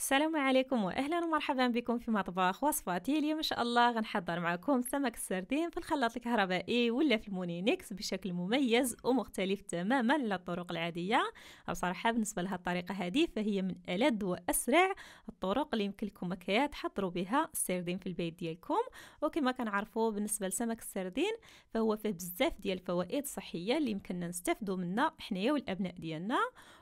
السلام عليكم واهلا ومرحبا بكم في مطبخ وصفاتي اليوم ان شاء الله غنحضر معكم سمك السردين في الخلاط الكهربائي ولا في المونينكس بشكل مميز ومختلف تماما للطرق العاديه بصراحه بالنسبه لهذه الطريقه هذه فهي من الذ واسرع الطرق اللي يمكن لكم هكا تحضروا بها السردين في البيت ديالكم وكما كنعرفوا بالنسبه لسمك السردين فهو فيه بزاف ديال الفوائد الصحيه اللي يمكننا نستافدوا منها حنايا والابناء ديالنا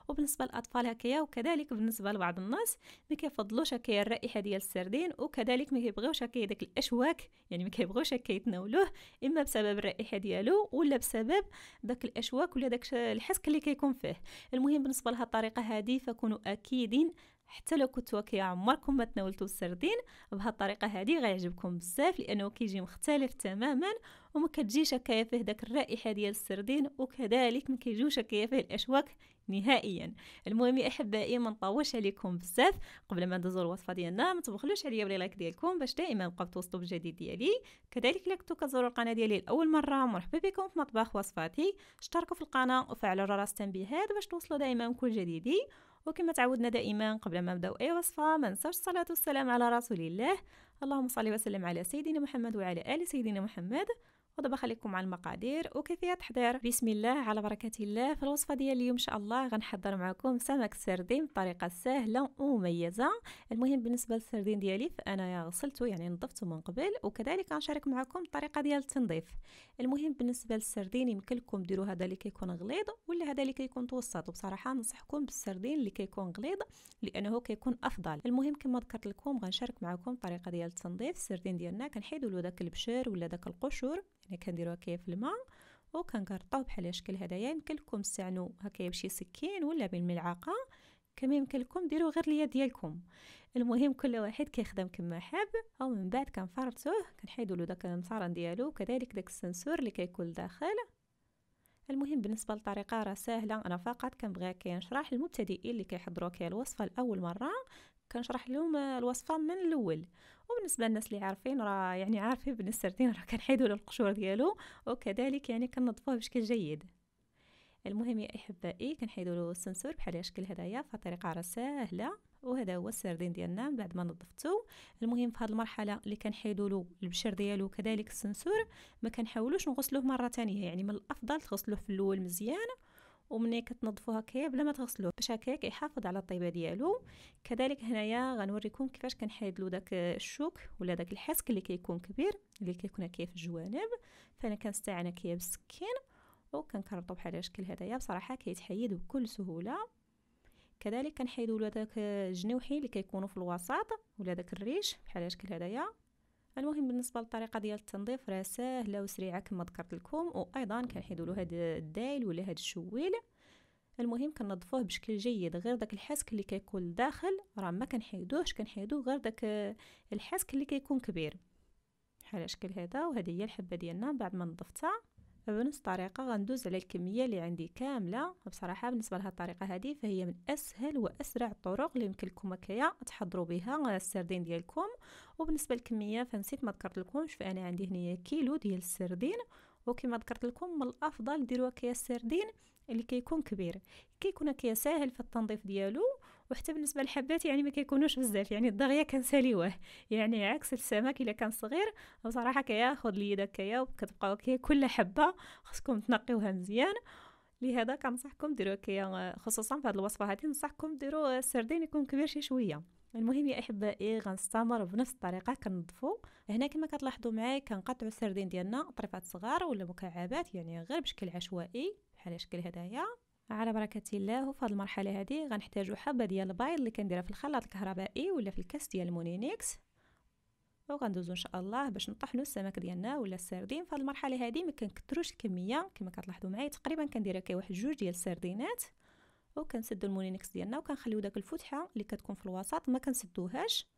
وبالنسبه للاطفال هكايا وكذلك بالنسبه لبعض الناس ما كيفضلوش هكايا الرائحه ديال السردين وكذلك ما كيبغيوش هكايا داك الاشواك يعني ما كيبغيوش هكا يتناولوه اما بسبب الرائحه ديالو ولا بسبب داك الاشواك ولا داك الحسك اللي كيكون فيه المهم بالنسبه لهاد الطريقه هذه فكونوا اكيدين حتى لو كنتوا كيعمركم عمركم ما تناولتوا السردين بهالطريقه هذه غيعجبكم بزاف لانه كيجي مختلف تماما وما كتجيش هكايا فيه داك الرائحه ديال السردين وكذلك ما كيجوش هكايا فيه الاشواك نهائيا المهم يا احبائي ما نطولش عليكم بزاف قبل ما ندوزو الوصفه ديالنا ما تبخلوش عليا بلي لايك ديالكم باش دائما نبقاو توصلوا بالجديد ديالي كذلك الا كنتو كتزوروا القناه ديالي لاول مره مرحبا بكم في مطبخ وصفاتي اشتركوا في القناه وفعلوا جرس التنبيهات باش توصلوا دائما كل جديدي وكما تعودنا دائما قبل ما نبداو اي وصفه ما ننساوش الصلاه والسلام على رسول الله اللهم صل وسلم على سيدنا محمد وعلى ال سيدنا محمد ودابا خليكم مع المقادير وكيفيه تحضير بسم الله على بركه الله في الوصفه ديال اليوم ان شاء الله غنحضر معكم سمك السردين بطريقه سهله ومميزه المهم بالنسبه للسردين ديالي فانا غسلته يعني نظفته من قبل وكذلك غنشارك معكم الطريقه ديال التنظيف المهم بالنسبه للسردين يمكن لكم ديروا هذا اللي كيكون غليظ ولا هذا اللي كيكون متوسط وبصراحه ننصحكم بالسردين اللي كيكون غليظ لانه كيكون افضل المهم كما ذكرت لكم غنشارك معكم الطريقه ديال التنظيف السردين ديالنا كنحيدوا له داك البشر ولا داك القشور يعني كنديروها كيا في الماء وكنقرطوه بحال الشكل هدايا يمكن لكم تستعنو هكايا بشي سكين ولا بالملعقه كما يمكن لكم ديروا غير اليد ديالكم المهم كل واحد كيخدم كما حاب او من بعد كنفرطوه كنحيدوا له داك المصارن ديالو وكذلك داك السنسور اللي كيكون لداخل المهم بالنسبه للطريقه راه سهله انا فقط كنبغي كنشرح للمبتدئين اللي كيحضروا كي الوصفه لاول مره كنشرح لهم الوصفه من الاول وبالنسبه للناس اللي عارفين راه يعني عارفين بن السردين راه كنحيدوا له القشور ديالو وكذلك يعني كننظفوه بشكل جيد المهم يا احبائي كنحيدوا له السنسور بحال الشكل هدايا فطريقه راه سهله وهذا هو السردين ديالنا بعد ما نظفته المهم في هذه المرحله اللي كنحيدوا له البشر ديالو كذلك السنسور ما كنحاولوش نغسلوه مره ثانيه يعني من الافضل تغسلوه في الاول مزيان ومني كتنظفو هكايا بلا ما تغسلوه باش هكايا كيحافظ على الطيبه ديالو كذلك هنايا غنوريكم كيفاش كنحيدلو داك الشوك ولا داك الحسك اللي كيكون كبير اللي كيكون هكايا في الجوانب فانا كنستعان هكايا بالسكين وكنكرطو بحال الشكل هدايا بصراحه كيتحيد بكل سهوله كذلك كنحيدو داك الجنوحي اللي كيكونوا في الوسط ولا داك الريش بحال الشكل هدايا المهم بالنسبه للطريقه ديال التنظيف راه ساهله وسريعه كما ذكرت لكم وايضا كنحيدوا له هذا الدايل ولا هذا الشويل المهم كننظفوه بشكل جيد غير داك الحسك اللي كيكون لداخل راه ما كنحيدوهش كنحيدو غير داك الحسك اللي كيكون كبير بحال الشكل هذا وهذه هي الحبه ديالنا بعد ما نظفتها بنفس الطريقة غندوز على الكمية اللي عندي كاملة بصراحة بالنسبة لهاد الطريقة هذه فهي من أسهل وأسرع الطرق اللي يمكن لكم هكايا تحضروا بها السردين ديالكم وبالنسبة للكمية فنسيت ما ذكرت لكمش فأنا عندي هنايا كيلو ديال السردين وكما ذكرت لكم من الأفضل ديروا هكايا السردين اللي كيكون كبير كيكون كيا ساهل في التنظيف ديالو وحتى بالنسبه للحبات يعني ما كيكونوش بزاف يعني كان كنساليوه يعني عكس السمك الا كان صغير بصراحه كياخد لي داكايا وكتبقاو كل حبه خصكم تنقيوها مزيان لهذا كنصحكم ديروا كي خصوصا في هذه الوصفه هذه نصحكم ديروا السردين يكون كبير شي شويه المهم يا احبائي غنستمر بنفس الطريقه كنضفو هنا كما كتلاحظوا معايا كنقطعوا السردين ديالنا طرفات صغار ولا مكعبات يعني غير بشكل عشوائي بحال الشكل هذايا على بركه الله وفي هذه المرحله هذه غنحتاجو حبه ديال البيض اللي كنديرها في الخلاط الكهربائي ولا في الكاس ديال المونينيكس وغندوزو ان شاء الله باش نطحنو السمك ديالنا ولا السردين في هذه المرحله هذه ما كنكثروش الكميه كما كتلاحظوا معايا تقريبا كنديرها كي واحد جوج ديال السردينات وكنسدو المونينيكس ديالنا وكنخليو داك الفتحه اللي كتكون في الوسط ما كنسدوهاش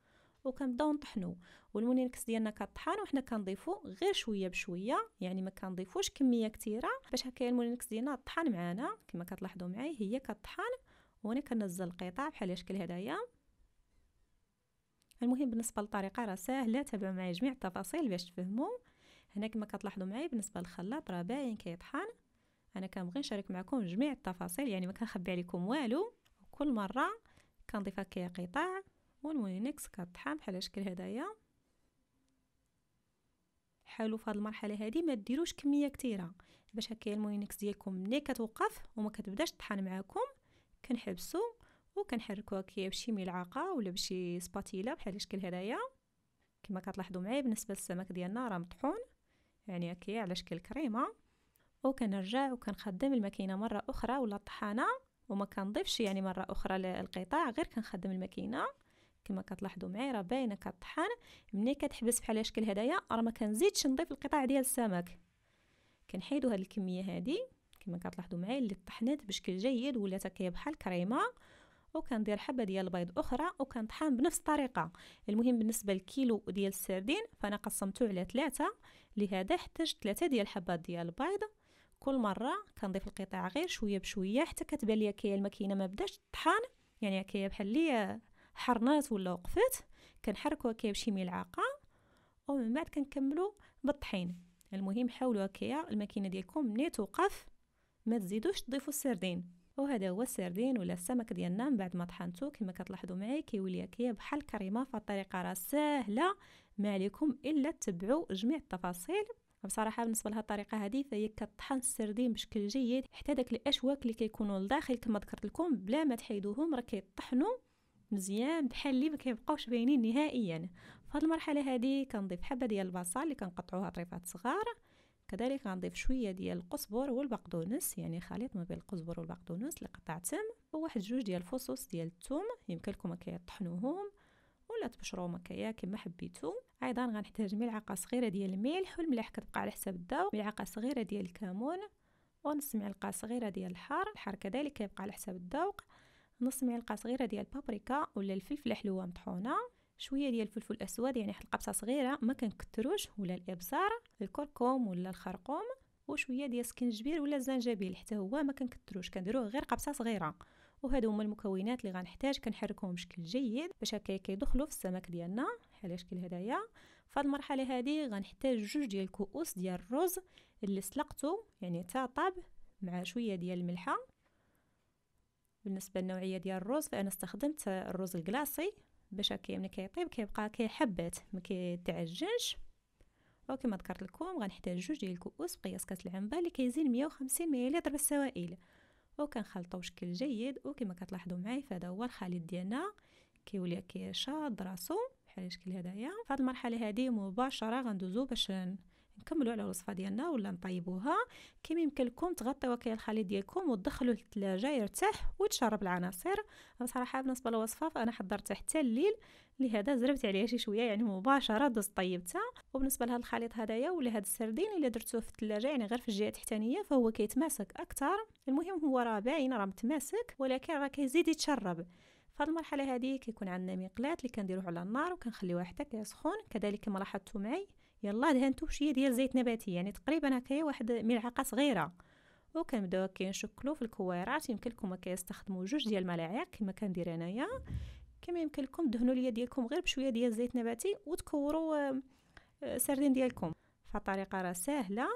وكنبداو نطحنو والمونينكس ديالنا كطحان وحنا كنضيفو غير شويه بشويه يعني ما كنضيفوش كميه كثيره باش هكا المونينكس ديالنا طحن معانا كما كتلاحظوا معايا هي كطحان وانا كنزل القطع بحال الشكل هدايا المهم بالنسبه للطريقه راه ساهله تابعوا معايا جميع التفاصيل باش تفهموا هنا كما كتلاحظوا معايا بالنسبه للخلاط راه باين كيطحن انا كنبغي نشارك معكم جميع التفاصيل يعني ما كنخبي عليكم والو وكل مره كنضيف هكا قطع ونوينكس كطحان بحال الشكل هدايا حاولوا في هذه المرحله هذه ما ديروش كميه كثيره باش هكا الموينكس ديالكم ملي كتوقف وما كتبداش تطحن معاكم كنحبسو وكنحركوها كي بشي ملعقه ولا بشي سباتيلا بحال الشكل هدايا كما كتلاحظوا معايا بالنسبه للسمك ديالنا راه مطحون يعني هكا على شكل كريمه وكنرجع وكنخدم الماكينه مره اخرى ولا الطحانه وما كنضيفش يعني مره اخرى للقطاع غير كنخدم الماكينه كما كتلاحظوا معايا راه باينه كطحن ملي كتحبس بحال الشكل هذايا راه ما كنزيدش نضيف القطع ديال السمك كنحيدوا هاد الكميه هادي كما كتلاحظوا معايا اللي طحنات بشكل جيد ولات كي بحال كريمه وكندير حبه ديال البيض اخرى وكنطحن بنفس الطريقه المهم بالنسبه للكيلو ديال السردين فانا قسمته على ثلاثة لهذا احتجت ثلاثة ديال الحبات ديال البيض كل مره كنضيف القطع غير شويه بشويه حتى كتبان ليا كي الماكينه ما بداش تطحن يعني كي بحال لي حرنات ولا وقفات كنحركوها بشي ملعقه ومن بعد كنكملو بالطحين المهم حاولوا هكايا الماكينه ديالكم ملي توقف ما تزيدوش تضيفوا السردين وهذا هو السردين ولا السمك ديالنا من بعد ما طحنتو كما كتلاحظوا معي كيولي هكايا بحال الكريمه فالطريقه راه سهله ما عليكم الا تتبعوا جميع التفاصيل بصراحه بالنسبه لهاد الطريقه هذه فهي كطحن السردين بشكل جيد حتى داك الاشواك اللي كيكونوا لداخل كما ذكرت لكم بلا ما تحيدوهم راه كيطحنوا مزيان بحال اللي ما كيبقاوش باينين نهائيا فهاد المرحله هذه كنضيف حبه ديال البصل اللي كنقطعوها طريفات صغار كذلك غنضيف شويه ديال القزبر والبقدونس يعني خليط ما بين القزبر والبقدونس اللي قطعتهم وواحد جوج ديال الفصوص ديال الثوم يمكن لكم كيطحنوهم ولا تبشروهم مكايا كما حبيتو ايضا غنحتاج ملعقه صغيره ديال الملح والملح كتبقى على حسب الذوق ملعقه صغيره ديال الكمون ونص معلقه صغيره ديال الحار الحار كذلك كيبقى على حسب الذوق نص معلقه صغيره ديال البابريكا ولا الفلفله حلوه مطحونه شويه ديال الفلفل الاسود يعني واحد القبصه صغيره ما كنكثروش ولا الابزار الكركم ولا الخرقوم وشويه ديال السكنجبير ولا الزنجبيل حتى هو ما كنكثروش كنديروه غير قبصه صغيره وهادو هما المكونات اللي غنحتاج كنحركهم بشكل جيد باش هكا كيدخلوا في السمك ديالنا بحال الشكل هدايا فهاد المرحله هادي غنحتاج جوج ديال الكؤوس ديال الرز اللي سلقته يعني تا طاب مع شويه ديال الملحه بالنسبه للنوعيه ديال الرز فانا استخدمت الرز الكلاصي باش هكا ملي يعني كيطيب كيبقى كيحبت ما كيتعجنش وكما ذكرت لكم غنحتاج جوج ديال الكؤوس بقياس كاس العنبه اللي كيزيد 150 مليلتر بالسوائل وكنخلطو بشكل جيد وكما كتلاحظوا معايا فهذا هو الخليط ديالنا كيولي كيشاد راسو بحال الشكل هدايا فهاد المرحله هذه مباشره غندوزو باش نكملوا على الوصفه ديالنا ولا نطيبوها كما يمكن لكم تغطيو كي الخليط ديالكم وتدخلوا للثلاجه يرتاح وتشرب العناصر بصراحه بالنسبه للوصفه فانا حضرتها حتى الليل لهذا زربت عليها شي شويه يعني مباشره دوز طيبتها وبالنسبه لهذا الخليط هذايا ولا هذا السردين الا درتوه في الثلاجه يعني غير في الجهه التحتانيه فهو كيتماسك اكثر المهم هو راه باين راه متماسك ولكن راه كيزيد يتشرب فهاد المرحله هذه كيكون عندنا مقلات اللي كنديروه على النار وكنخليوه حتى كيسخن كذلك كما لاحظتوا معي يلا دهنتو بشويه ديال زيت نباتي يعني تقريبا هكايا واحد ملعقه صغيره وكنبداو كنشكلو في الكويرات يمكن لكم كيستخدموا جوج ديال الملاعق كما كندير انايا كما يمكن لكم دهنوا ليا ديالكم غير بشويه ديال زيت نباتي وتكوروا آه، سردين ديالكم فالطريقه راه سهله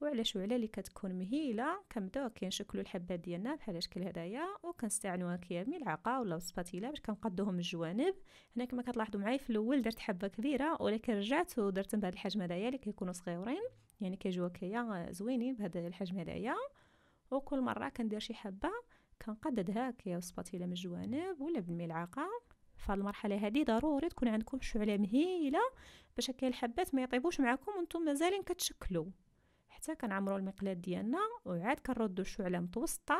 وعلاش وعلى اللي كتكون مهيله كنبداو كنشكلوا الحبات ديالنا بحال الشكل هذايا وكنستعملوها كيامي ملعقه ولا السباتيلا باش كنقادوهم من الجوانب هنا كما كتلاحظوا معايا في الاول درت حبه كبيره ولكن رجعت ودرتهم بهذا الحجم هدايا اللي كيكونوا صغيورين يعني كيجيو هكايا زوينين بهذا الحجم هدايا وكل مره كندير شي حبه كنقددها هكايا السباتيلا من الجوانب ولا بالملعقه فالمرحله هذه ضروري تكون عندكم شعله مهيله باش هكا الحبات ما يطيبوش معكم وانتم مازالين كتشكلوا حتى كنعمرو المقلاه ديالنا وعاد كنردو الشعله متوسطه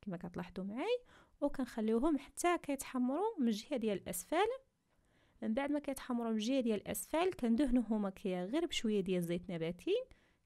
كما كتلاحظوا معاي وكنخليوهم حتى كيتحمروا من الجهه ديال الاسفل من بعد ما كيتحمروا من الجهه ديال الاسفل كندهنوهم كيا غير بشويه ديال الزيت نباتي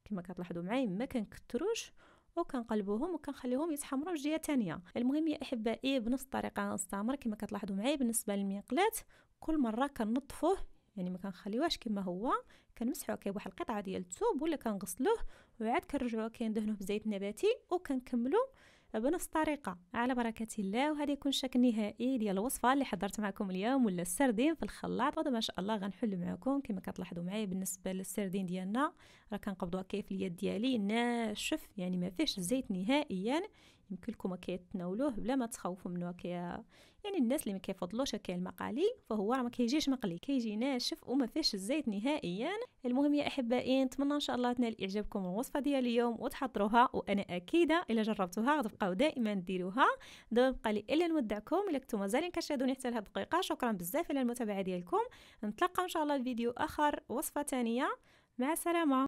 كما كتلاحظوا معي ما كنكثروش وكنقلبوهم وكنخليوهم يتحمروا من جهه تانية المهم يا احبائي بنفس الطريقه غنستمر كما كتلاحظوا معايا بالنسبه للمقلات كل مره كنظفوه يعني ما كنخليوهش كما هو كنمسحو كي واحد القطعه ديال الثوب ولا كنغسلوه وعاد كنرجعو كندهنوه بزيت نباتي وكنكملو بنفس الطريقه على بركه الله وهذا يكون الشكل النهائي ديال الوصفه اللي حضرت معكم اليوم ولا السردين في الخلاط غدا ما شاء الله غنحل معكم كما كتلاحظوا معايا بالنسبه للسردين ديالنا راه كنقبضوها كيف اليد ديالي ناشف يعني ما فيهش زيت نهائيا يمكن لكم كيتناولوه بلا ما تخوفوا منه يعني الناس اللي ما كيفضلوش هكا المقالي فهو راه ما كيجيش مقلي كيجي ناشف وما فيهش الزيت نهائيا المهم يا احبائي نتمنى ان شاء الله تنال اعجابكم الوصفه ديال اليوم وتحضروها وانا اكيده الا جربتوها غتبقاو دائما ديروها دابا بقى لي الا نودعكم الا كنتو مازالين كتشاهدوني حتى لهاد الدقيقه شكرا بزاف على المتابعه ديالكم نتلاقاو ان شاء الله في فيديو اخر وصفه ثانيه مع السلامه